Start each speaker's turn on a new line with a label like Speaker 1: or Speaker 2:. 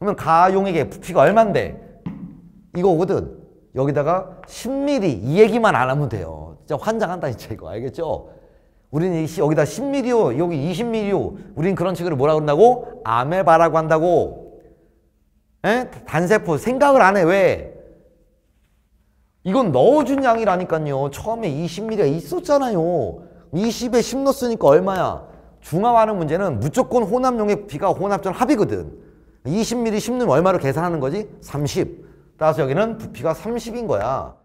Speaker 1: 그러면 가용액의 부피가 얼만데? 이거거든. 여기다가 1 0 m m 이 얘기만 안 하면 돼요. 진짜 환장한다 진짜 이거 알겠죠? 우리는 여기다 1 0 m m 요 여기 2 0 m m 요 우린 그런 친구를 뭐라 그런다고? 아메바라고 한다고 에? 예? 단세포 생각을 안 해 왜? 이건 넣어준 양이라니까요 처음에 2 0 m m 가 있었잖아요 20에 10 넣었으니까 얼마야 중화하는 문제는 무조건 혼합용액 비가 혼합전 합이거든 20mm 심는 얼마로 계산하는 거지? 30. 따라서 여기는 부피가 30인 거야.